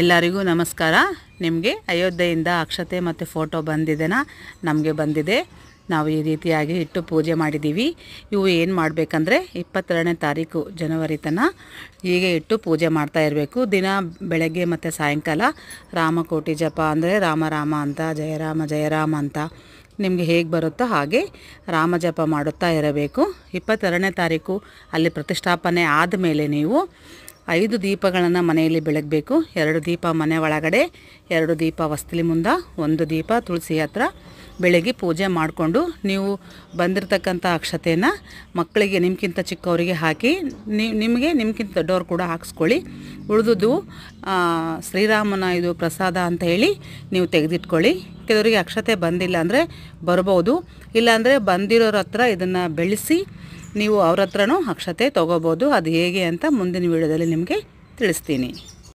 ಎಲ್ಲರಿಗೂ ನಮಸ್ಕಾರ ನಿಮಗೆ ಅಯೋಧ್ಯೆಯಿಂದ ಅಕ್ಷತೆ ಮತ್ತು ಫೋಟೋ ಬಂದಿದೆನಾ ನಮಗೆ ಬಂದಿದೆ ನಾವು ಈ ರೀತಿಯಾಗಿ ಇಟ್ಟು ಪೂಜೆ ಮಾಡಿದ್ದೀವಿ ಇವು ಏನು ಮಾಡಬೇಕಂದ್ರೆ ಇಪ್ಪತ್ತೆರಡನೇ ತಾರೀಕು ಜನವರಿ ತನ ಹೀಗೆ ಇಟ್ಟು ಪೂಜೆ ಮಾಡ್ತಾ ಇರಬೇಕು ದಿನ ಬೆಳಗ್ಗೆ ಮತ್ತು ಸಾಯಂಕಾಲ ರಾಮಕೋಟಿ ಜಪ ಅಂದರೆ ರಾಮ ರಾಮ ಅಂತ ಜಯರಾಮ ಜಯರಾಮ ಅಂತ ನಿಮಗೆ ಹೇಗೆ ಬರುತ್ತೋ ಹಾಗೆ ರಾಮ ಜಪ ಮಾಡುತ್ತಾ ಇರಬೇಕು ಇಪ್ಪತ್ತೆರಡನೇ ತಾರೀಕು ಅಲ್ಲಿ ಪ್ರತಿಷ್ಠಾಪನೆ ಆದಮೇಲೆ ನೀವು ಐದು ದೀಪಗಳನ್ನು ಮನೆಯಲ್ಲಿ ಬೆಳಗಬೇಕು ಎರಡು ದೀಪ ಮನೆ ಒಳಗಡೆ ಎರಡು ದೀಪ ವಸ್ತಲಿ ಮುಂದ ಒಂದು ದೀಪ ತುಳಸಿ ಹತ್ರ ಬೆಳಗ್ಗೆ ಪೂಜೆ ಮಾಡಿಕೊಂಡು ನೀವು ಬಂದಿರತಕ್ಕಂಥ ಅಕ್ಷತೆಯನ್ನು ಮಕ್ಕಳಿಗೆ ನಿಮ್ಗಿಂತ ಚಿಕ್ಕವರಿಗೆ ಹಾಕಿ ನಿಮಗೆ ನಿಮ್ಗಿಂತ ದೊಡ್ಡವ್ರು ಕೂಡ ಹಾಕ್ಸ್ಕೊಳ್ಳಿ ಉಳಿದುದು ಶ್ರೀರಾಮನ ಇದು ಪ್ರಸಾದ ಅಂತ ಹೇಳಿ ನೀವು ತೆಗೆದಿಟ್ಕೊಳ್ಳಿ ಕೆಲವರಿಗೆ ಅಕ್ಷತೆ ಬಂದಿಲ್ಲ ಅಂದರೆ ಬರ್ಬೋದು ಇಲ್ಲಾಂದರೆ ಬಂದಿರೋರ ಹತ್ರ ಇದನ್ನು ಬೆಳೆಸಿ ನೀವು ಅವ್ರ ಹತ್ರನೂ ಅಕ್ಷತೆ ತೊಗೋಬೋದು ಅದು ಹೇಗೆ ಅಂತ ಮುಂದಿನ ವಿಡಿಯೋದಲ್ಲಿ ನಿಮಗೆ ತಿಳಿಸ್ತೀನಿ